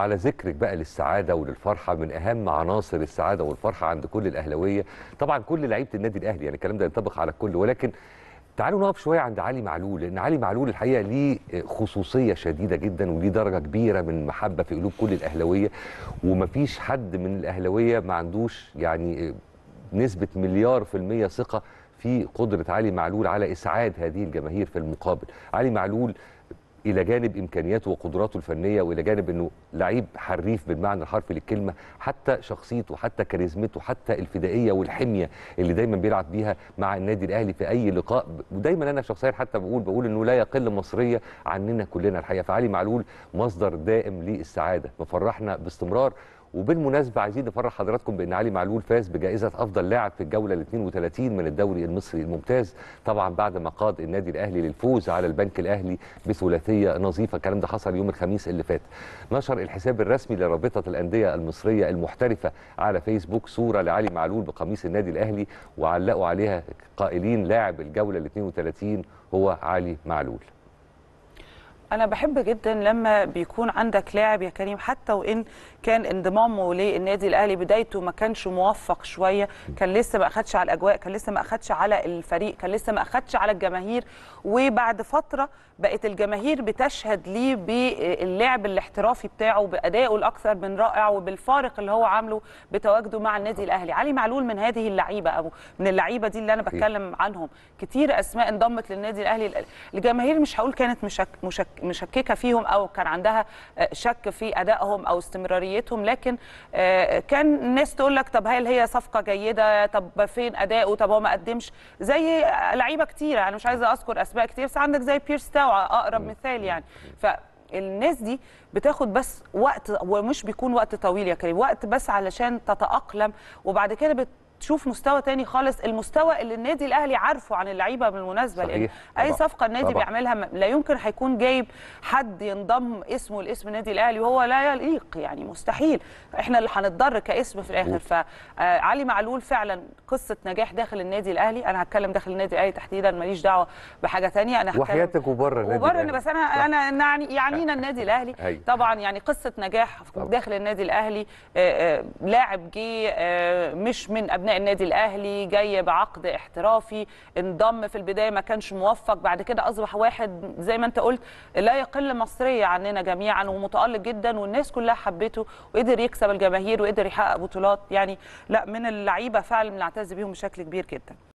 على ذكرك بقى للسعاده وللفرحه من اهم عناصر السعاده والفرحه عند كل الاهلاويه طبعا كل لعيبه النادي الاهلي يعني الكلام ده ينطبق على الكل ولكن تعالوا نقف شويه عند علي معلول لان علي معلول الحقيقه ليه خصوصيه شديده جدا وليه درجه كبيره من المحبه في قلوب كل الاهلاويه ومفيش حد من الاهلاويه ما عندوش يعني نسبه مليار في الميه ثقه في قدره علي معلول على اسعاد هذه الجماهير في المقابل علي معلول الى جانب امكانياته وقدراته الفنيه والى جانب انه لعيب حريف بالمعنى الحرفي للكلمه حتى شخصيته حتى كاريزمته حتى الفدائيه والحميه اللي دايما بيلعب بيها مع النادي الاهلي في اي لقاء ودايما انا شخصيا حتى بقول بقول انه لا يقل مصريه عننا كلنا الحقيقه فعلي معلول مصدر دائم للسعاده مفرحنا باستمرار وبالمناسبه عايزين نفرح حضراتكم بان علي معلول فاز بجائزه افضل لاعب في الجوله ال 32 من الدوري المصري الممتاز طبعا بعد ما قاد النادي الاهلي للفوز على البنك الاهلي بثلاثيه نظيفه الكلام ده حصل يوم الخميس اللي فات نشر الحساب الرسمي لرابطه الانديه المصريه المحترفه على فيسبوك صوره لعلي معلول بقميص النادي الاهلي وعلقوا عليها قائلين لاعب الجوله ال 32 هو علي معلول انا بحب جدا لما بيكون عندك لاعب يا كريم حتى وان كان انضمامه للنادي الاهلي بدايته ما كانش موفق شويه كان لسه ما اخدش على الاجواء كان لسه ما اخدش على الفريق كان لسه ما اخدش على الجماهير وبعد فتره بقت الجماهير بتشهد ليه باللعب الاحترافي بتاعه بادائه الاكثر من رائع وبالفارق اللي هو عامله بتواجده مع النادي الاهلي علي معلول من هذه اللعيبه او من اللعيبه دي اللي انا بتكلم عنهم كتير اسماء انضمت للنادي الاهلي الجماهير مش هقول كانت مشك مشك مشككه فيهم او كان عندها آه، شك في ادائهم او استمراريتهم لكن آه، كان الناس تقول لك طب هل هي صفقه جيده طب فين اداؤه طب هو ما قدمش زي لعيبه كتيره انا مش عايزه اذكر اسماء كتير بس عندك زي بيرس تاو اقرب مثال يعني ف الناس دي بتاخد بس وقت ومش بيكون وقت طويل يا كريم وقت بس علشان تتأقلم وبعد كده بت تشوف مستوى تاني خالص المستوى اللي النادي الاهلي عارفه عن اللعيبه بالمناسبه لان اي صفقه النادي طبعا. بيعملها لا يمكن هيكون جايب حد ينضم اسمه لاسم النادي الاهلي وهو لا يليق يعني مستحيل احنا اللي هنتضر كاسم في الاخر فعلي معلول فعلا قصه نجاح داخل النادي الاهلي انا هتكلم داخل النادي الاهلي تحديدا ماليش دعوه بحاجه ثانيه انا هتكلم وحياتك وبره النادي وبره بس انا صح. انا يعني يعنينا النادي الاهلي هي. طبعا يعني قصه نجاح طبعا. داخل النادي الاهلي آه، آه، لاعب جه آه، مش من ابناء النادي الاهلي جاي بعقد احترافي انضم في البدايه ما كانش موفق بعد كده اصبح واحد زي ما انت قلت لا يقل مصريه عننا جميعا ومتالق جدا والناس كلها حبته وقدر يكسب الجماهير وقدر يحقق بطولات يعني لا من اللعيبه فعلا من معتز بيهم بشكل كبير جدا